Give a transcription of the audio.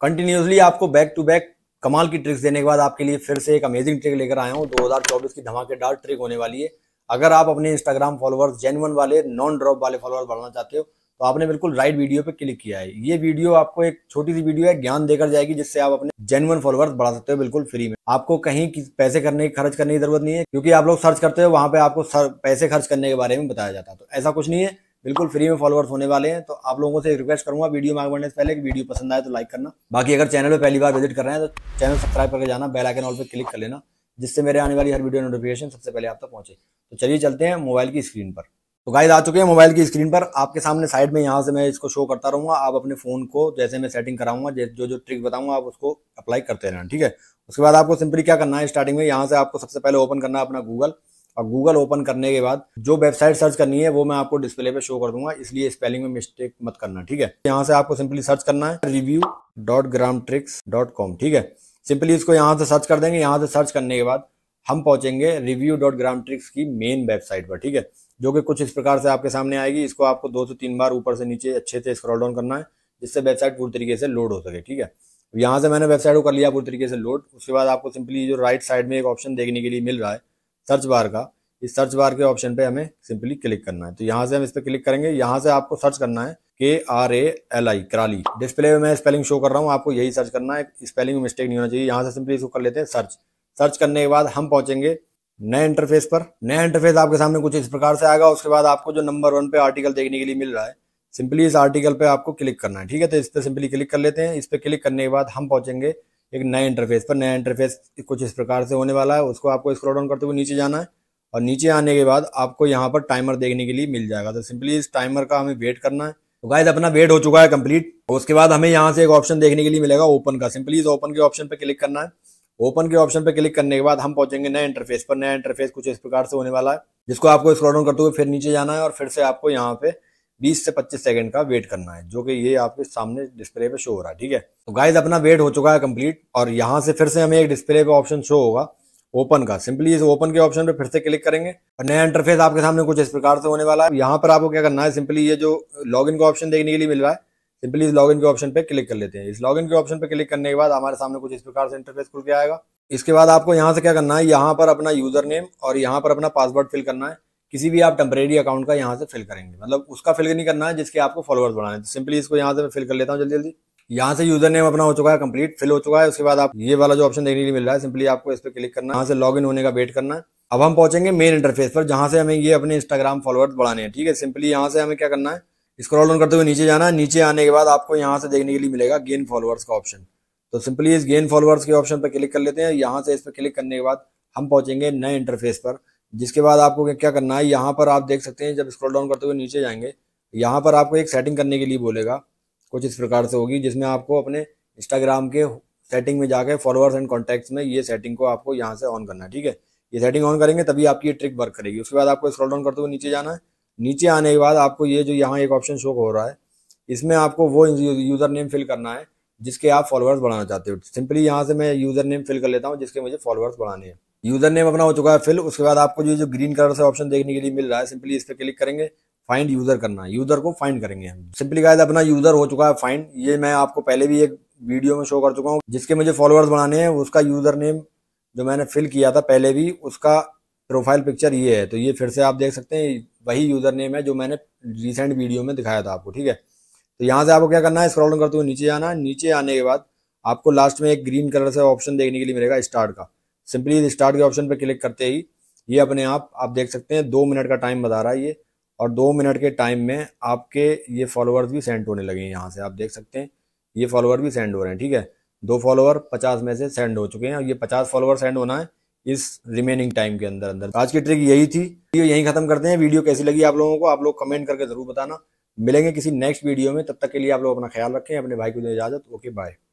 continuously आपको back to back कमाल की ट्रिक्स देने के बाद आपके लिए फिर से एक अमेजिंग ट्रिक लेकर आया हूँ दो हजार चौबीस की धमाकेदार ट्रिक होने वाली है अगर आप अपने इंस्टाग्राम फॉलोअर्स जेनवन वाले नॉन ड्रॉप वाले फॉलोअर्स बढ़ाना चाहते हो तो आपने बिल्कुल राइट वीडियो पे क्लिक किया है ये वीडियो आपको एक छोटी सी वीडियो है ज्ञान देकर जाएगी जिससे आप अपने जेनवन फॉलोअर्स बढ़ा सकते हो बिल्कुल फ्री में आपको कहीं पैसे करने की खर्च करने की जरूरत नहीं है क्योंकि आप लोग सर्च करते हो वहां पे आपको पैसे खर्च करने के बारे में बताया जाता है तो ऐसा कुछ नहीं है बिल्कुल फ्री में फॉलोअर्स होने वाले हैं तो आप लोगों से रिक्वेस्ट करूंगा वीडियो में आगे बढ़ने से पहले कि वीडियो पसंद आए तो लाइक करना बाकी अगर चैनल पर पहली बार विजिट कर रहे हैं तो चैनल सब्सक्राइब करके जाना बेल आइकन ऑल पर क्लिक कर लेना जिससे मेरे आने वाली हर वीडियो नोटिफिकेशन सबसे पहले आप तक पहुंचे तो चलिए चलते हैं मोबाइल की स्क्रीन पर तो गाइज आ चुके हैं मोबाइल की स्क्रीन पर आपके सामने साइड में यहाँ से मैं इसको शो करता रहूँगा आप अपने फ़ोन को जैसे मैं सेटिंग कराऊंगा जो जो ट्रिक बताऊंगा आप उसको अप्लाई करते रहना ठीक है उसके बाद आपको सिंपली क्या करना है स्टार्टिंग में यहाँ से आपको सबसे पहले ओपन करना है अपना गूगल और गूगल ओपन करने के बाद जो वेबसाइट सर्च करनी है वो मैं आपको डिस्प्ले पे शो कर दूंगा इसलिए स्पेलिंग में मिस्टेक मत करना ठीक है यहाँ से आपको सिंपली सर्च करना है review dot gram tricks dot com ठीक है सिंपली इसको यहाँ से सर्च कर देंगे यहाँ से सर्च करने के बाद हम पहुंचेंगे रिव्यू डॉट ग्राम ट्रिक्स की मेन वेबसाइट पर ठीक है जो कि कुछ इस प्रकार से आपके सामने आएगी इसको आपको दो से तीन बार ऊपर से नीचे अच्छे से स्क्रॉल डाउन करना है जिससे वेबसाइट पूरी तरीके से लोड हो सके ठीक है यहाँ से मैंने वेबसाइट को कर लिया पूरी तरीके से लोड उसके बाद आपको सिंपली जो राइट साइड में एक ऑप्शन देखने के लिए मिल रहा है सर्च बार का इस सर्च बार के ऑप्शन पे हमें सिंपली क्लिक करना है तो यहाँ से हम इस पर क्लिक करेंगे यहाँ से आपको सर्च करना है K R A L I कराली डिस्प्ले में मैं स्पेलिंग शो कर रहा हूँ आपको यही सर्च करना है स्पेलिंग मिस्टेक नहीं होना चाहिए यहाँ से सिंपली इसको कर लेते हैं सर्च सर्च करने के बाद हम पहुंचेंगे नए इंटरफेस पर नया इंटरफेस आपके सामने कुछ इस प्रकार से आएगा उसके बाद आपको जो नंबर वन पे आर्टिकल देखने के लिए मिल रहा है सिंपली इस आर्टिकल पे आपको क्लिक करना है ठीक है तो इस पर सिंपली क्लिक कर लेते हैं इस पर क्लिक करने के बाद हम पहुंचेंगे एक नए इंटरफेस पर नया इंटरफेस कुछ इस प्रकार से होने वाला है उसको आपको स्क्रॉल डाउन करते हुए नीचे जाना है और नीचे आने के बाद आपको यहाँ पर टाइमर देखने के लिए मिल जाएगा तो सिंपली इस टाइमर का हमें वेट करना है तो गाइज अपना वेट हो चुका है कंप्लीट उसके बाद हमें यहाँ से एक ऑप्शन देखने के लिए मिलेगा ओपन का सिंपली इस ओपन के ऑप्शन पर क्लिक करना है ओपन के ऑप्शन पर क्लिक करने के बाद हम पहुंचेंगे नए इंटरफेस पर नया इंटरफेस कुछ इस प्रकार से होने वाला है जिसको आपको स्क्रॉल डाउन करते हुए फिर नीचे जाना है और फिर से आपको यहाँ पे बीस से पच्चीस सेकेंड का वेट करना है जो कि ये आपके सामने डिस्प्ले पे शो हो रहा है ठीक है तो गाइज अपना वेट हो चुका है कंप्लीट और यहाँ से फिर से हमें एक डिस्प्ले पे ऑप्शन शो होगा ओपन का सिंपली इस ओपन के ऑप्शन पे फिर से क्लिक करेंगे और नया इंटरफेस आपके सामने कुछ इस प्रकार से होने वाला है यहाँ पर आपको क्या करना है सिंपली ये जो लॉग का ऑप्शन देखने के लिए मिल रहा है सिंपली इस लॉग के ऑप्शन पे क्लिक कर लेते हैं इस लॉग के ऑप्शन पे क्लिक करने के बाद हमारे सामने कुछ इस प्रकार से इंटरफेस खुल के आएगा इसके बाद आपको यहाँ से क्या करना है यहाँ पर अपना यूजर नेम और यहाँ पर अपना पासवर्ड फिल करना है किसी भी आप टेम्परेरी अकाउंट का यहाँ से फिल करेंगे मतलब उसका फिल नहीं करना है जिसके आपको फॉलोअर्स बढ़ाने तो सिंपली इसको यहाँ से मैं फिल कर लेता हूँ जल्दी जल्दी यहाँ से यूजर नेम अपना हो चुका है कंप्लीट फिल हो चुका है उसके बाद आप ये वाला जो ऑप्शन देखने के लिए मिल रहा है सिंपली आपको इस पर क्लिक करना यहाँ से लॉग होने का वेट करना है अब हम पहुंचेंगे मेन इंटरफेस पर जहाँ से हमें ये अपने इंस्टाग्राम फॉलोअर्स बढ़ाने हैं ठीक है सिंपली यहाँ से हमें क्या करना है स्क्रॉल ऑन करते हुए नीचे जाना है नीचे आने के बाद आपको यहाँ से देखने के लिए मिलेगा गेन फॉलोअर्स का ऑप्शन तो सिंपली इस गेन फॉलोअर्स के ऑप्शन पर क्लिक कर लेते हैं यहाँ से इस पर क्लिक करने के बाद हम पहुंचेंगे नए इंटरफेस पर जिसके बाद आपको क्या करना है यहाँ पर आप देख सकते हैं जब स्क्रॉल डाउन करते हुए नीचे जाएंगे यहाँ पर आपको एक सेटिंग करने के लिए बोलेगा कुछ इस प्रकार से होगी जिसमें आपको अपने इंस्टाग्राम के सेटिंग में जाकर फॉलोअर्स एंड कॉन्टैक्ट्स में ये सेटिंग को आपको यहाँ से ऑन करना है ठीक है ये सेटिंग ऑन करेंगे तभी आपकी ये ट्रिक वर्क करेगी उसके बाद आपको स्क्रॉल डाउन करते हुए नीचे जाना है नीचे आने के बाद आपको ये जो यहाँ एक ऑप्शन शो हो रहा है इसमें आपको वो यूज़र नेम फिल करना है जिसके आप फॉलोअर्स बढ़ाना चाहते हो सिंपली यहाँ से मैं यूज़र नेम फिल कर लेता हूँ जिसके मुझे फॉलोअर्स बढ़ाने हैं यूजर नेम अपना हो चुका है फिल उसके बाद आपको जो जो ग्रीन कलर से ऑप्शन देखने के लिए मिल रहा है सिंपली इस पर क्लिक करेंगे फाइंड यूजर करना यूजर को फाइंड करेंगे हम सिंपली गाइज अपना यूजर हो चुका है फाइंड ये मैं आपको पहले भी एक वीडियो में शो कर चुका हूँ जिसके मुझे फॉलोअर्स बनाने हैं उसका यूजर नेम जो मैंने फिल किया था पहले भी उसका प्रोफाइल पिक्चर ये है तो ये फिर से आप देख सकते हैं वही यूजर नेम है जो मैंने रिसेंट वीडियो में दिखाया था आपको ठीक है तो यहाँ से आपको क्या करना है स्क्रॉलिंग करते हुए नीचे आना नीचे आने के बाद आपको लास्ट में एक ग्रीन कलर से ऑप्शन देखने के लिए मिलेगा स्टार्ट का सिंपली स्टार्ट के ऑप्शन पर क्लिक करते ही ये अपने आप आप देख सकते हैं दो मिनट का टाइम बता रहा है ये और दो मिनट के टाइम में आपके ये फॉलोअर्स भी सेंड होने लगे हैं यहाँ से आप देख सकते हैं ये फॉलोअर भी सेंड हो रहे हैं ठीक है दो फॉलोअर पचास में से सेंड हो चुके हैं और ये पचास फॉलोअर सेंड होना है इस रिमेनिंग टाइम के अंदर अंदर आज की ट्रिक यही थी वीडियो यहीं खत्म करते हैं वीडियो कैसी लगी आप लोगों को आप लोग कमेंट करके जरूर बताना मिलेंगे किसी नेक्स्ट वीडियो में तब तक के लिए आप लोग अपना ख्याल रखें अपने भाई को इजाजत ओके बाय